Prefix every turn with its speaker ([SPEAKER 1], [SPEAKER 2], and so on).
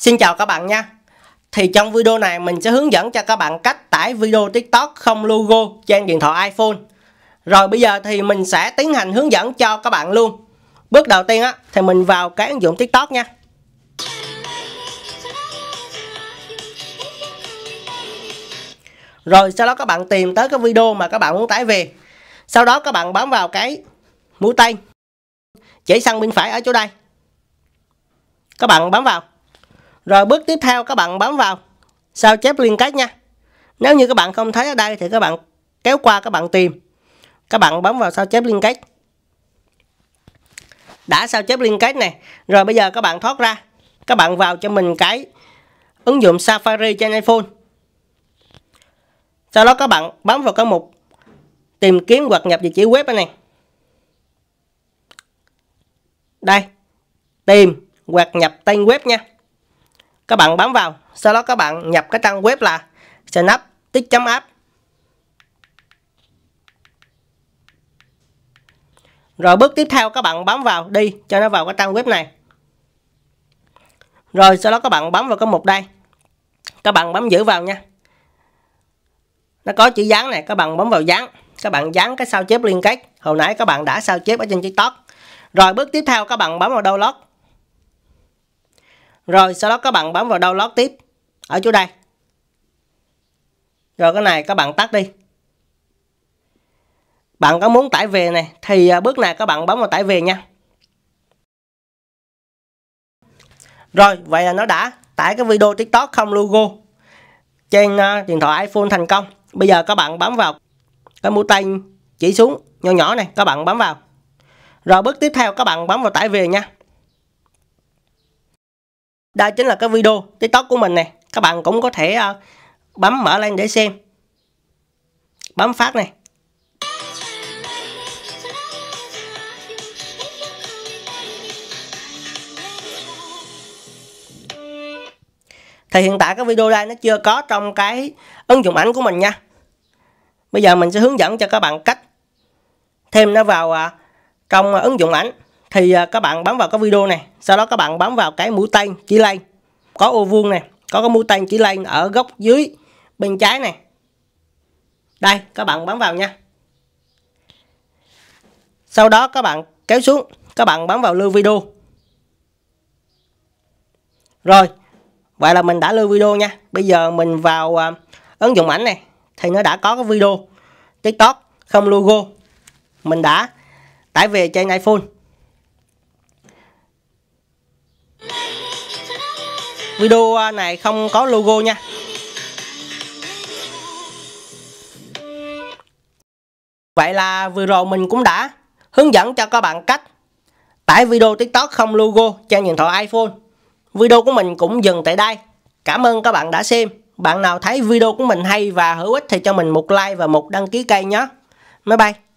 [SPEAKER 1] Xin chào các bạn nha Thì trong video này mình sẽ hướng dẫn cho các bạn cách tải video TikTok không logo trên điện thoại iPhone Rồi bây giờ thì mình sẽ tiến hành hướng dẫn cho các bạn luôn Bước đầu tiên á thì mình vào cái ứng dụng TikTok nha Rồi sau đó các bạn tìm tới cái video mà các bạn muốn tải về Sau đó các bạn bấm vào cái mũi tên Chỉ sang bên phải ở chỗ đây Các bạn bấm vào rồi bước tiếp theo các bạn bấm vào sao chép liên kết nha. Nếu như các bạn không thấy ở đây thì các bạn kéo qua các bạn tìm. Các bạn bấm vào sao chép liên kết. Đã sao chép liên kết này. Rồi bây giờ các bạn thoát ra. Các bạn vào cho mình cái ứng dụng Safari trên iPhone. Sau đó các bạn bấm vào cái mục tìm kiếm hoặc nhập địa chỉ web này. Đây, tìm hoặc nhập tên web nha các bạn bấm vào sau đó các bạn nhập cái trang web là synaptic.app rồi bước tiếp theo các bạn bấm vào đi cho nó vào cái trang web này rồi sau đó các bạn bấm vào cái mục đây các bạn bấm giữ vào nha nó có chữ dán này các bạn bấm vào dán các bạn dán cái sao chép liên kết hồi nãy các bạn đã sao chép ở trên tiktok rồi bước tiếp theo các bạn bấm vào download rồi sau đó các bạn bấm vào download tiếp ở chỗ đây. Rồi cái này các bạn tắt đi. Bạn có muốn tải về này thì à, bước này các bạn bấm vào tải về nha. Rồi vậy là nó đã tải cái video TikTok không logo trên uh, điện thoại iPhone thành công. Bây giờ các bạn bấm vào cái mũi tên chỉ xuống nhỏ nhỏ này các bạn bấm vào. Rồi bước tiếp theo các bạn bấm vào tải về nha. Đây chính là cái video TikTok của mình nè. Các bạn cũng có thể ờ, bấm mở lên để xem. Bấm phát này. Thì hiện tại cái video đây nó chưa có trong cái ứng dụng ảnh của mình nha. Bây giờ mình sẽ hướng dẫn cho các bạn cách thêm nó vào ờ, trong ờ, ứng dụng ảnh thì à, các bạn bấm vào cái video này sau đó các bạn bấm vào cái mũi tên chỉ lên có ô vuông này có cái mũi tên chỉ lên ở góc dưới bên trái này đây các bạn bấm vào nha sau đó các bạn kéo xuống các bạn bấm vào lưu video rồi vậy là mình đã lưu video nha bây giờ mình vào uh, ứng dụng ảnh này thì nó đã có cái video tiktok không logo mình đã tải về trên iphone video này không có logo nha Vậy là vừa rồi mình cũng đã hướng dẫn cho các bạn cách tải video TikTok không logo trên điện thoại iPhone. Video của mình cũng dừng tại đây. Cảm ơn các bạn đã xem. Bạn nào thấy video của mình hay và hữu ích thì cho mình một like và một đăng ký kênh nhé. Bye bye.